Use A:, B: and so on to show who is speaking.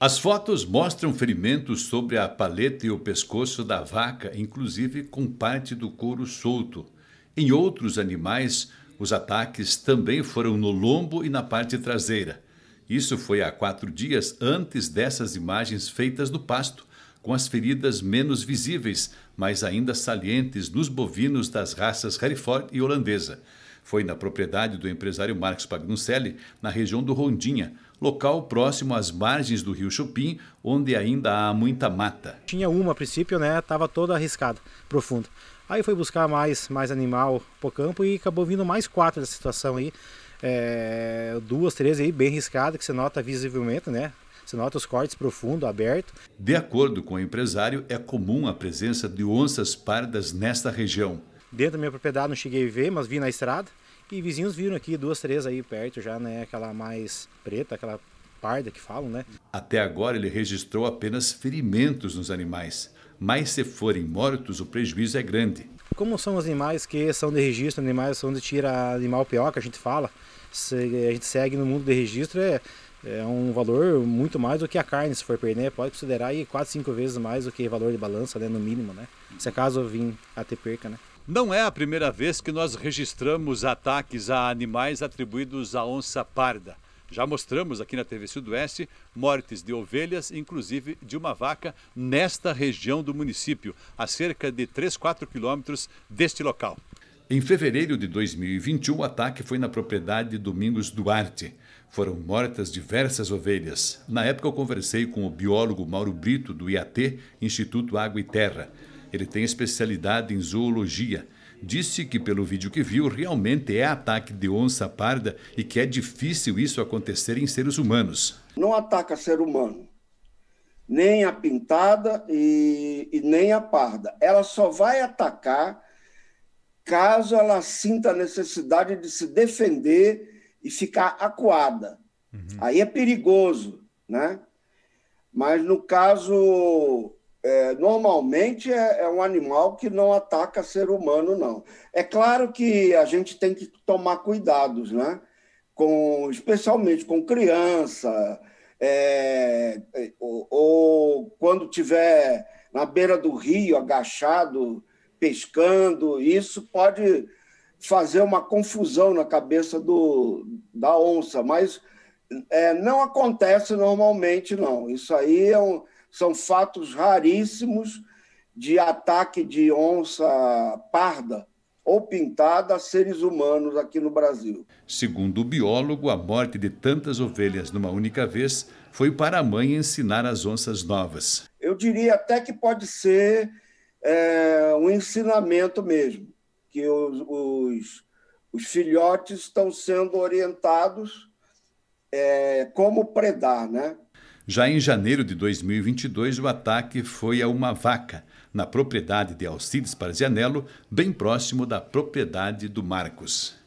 A: As fotos mostram ferimentos sobre a paleta e o pescoço da vaca, inclusive com parte do couro solto. Em outros animais, os ataques também foram no lombo e na parte traseira. Isso foi há quatro dias antes dessas imagens feitas no pasto, com as feridas menos visíveis, mas ainda salientes nos bovinos das raças Hereford e holandesa. Foi na propriedade do empresário Marcos Pagnucelli, na região do Rondinha, local próximo às margens do rio Chupim, onde ainda há muita mata.
B: Tinha uma a princípio, né? estava toda arriscada, profunda. Aí foi buscar mais, mais animal o campo e acabou vindo mais quatro dessa situação aí. É, duas, três aí bem riscada que você nota visivelmente, né? Você nota os cortes profundos, abertos.
A: De acordo com o empresário, é comum a presença de onças pardas nesta região. Dentro da minha propriedade não cheguei a ver, mas vi na estrada. E vizinhos
B: viram aqui, duas, três aí perto já, né? Aquela mais preta, aquela parda que falam, né?
A: Até agora ele registrou apenas ferimentos nos animais, mas se forem mortos o prejuízo é grande.
B: Como são os animais que são de registro, animais onde tira animal pior que a gente fala, a gente segue no mundo de registro, é, é um valor muito mais do que a carne, se for perder, pode considerar aí quatro, cinco vezes mais do que valor de balança, né, no mínimo, né? Se acaso vir a ter perca, né?
A: Não é a primeira vez que nós registramos ataques a animais atribuídos à onça parda. Já mostramos aqui na TV Sudoeste mortes de ovelhas, inclusive de uma vaca, nesta região do município, a cerca de 3, 4 quilômetros deste local. Em fevereiro de 2021, o ataque foi na propriedade de Domingos Duarte. Foram mortas diversas ovelhas. Na época, eu conversei com o biólogo Mauro Brito, do IAT, Instituto Água e Terra. Ele tem especialidade em zoologia. Disse que, pelo vídeo que viu, realmente é ataque de onça parda e que é difícil isso acontecer em seres humanos.
C: Não ataca ser humano, nem a pintada e, e nem a parda. Ela só vai atacar caso ela sinta a necessidade de se defender e ficar acuada. Uhum. Aí é perigoso, né? Mas no caso é, normalmente é, é, um animal que não ataca ser humano, não. É claro que a gente tem que tomar cuidados, né? Com, especialmente com criança, é, é ou, ou, quando tiver na beira do rio, agachado, pescando, isso pode fazer uma confusão na cabeça do, da onça, mas é, não acontece normalmente, não. Isso aí é um são fatos raríssimos de ataque de onça parda ou pintada a seres humanos aqui no Brasil.
A: Segundo o biólogo, a morte de tantas ovelhas numa única vez foi para a mãe ensinar as onças novas.
C: Eu diria até que pode ser é, um ensinamento mesmo, que os, os, os filhotes estão sendo orientados é, como predar, né?
A: Já em janeiro de 2022, o ataque foi a uma vaca, na propriedade de Alcides Parzianello, bem próximo da propriedade do Marcos.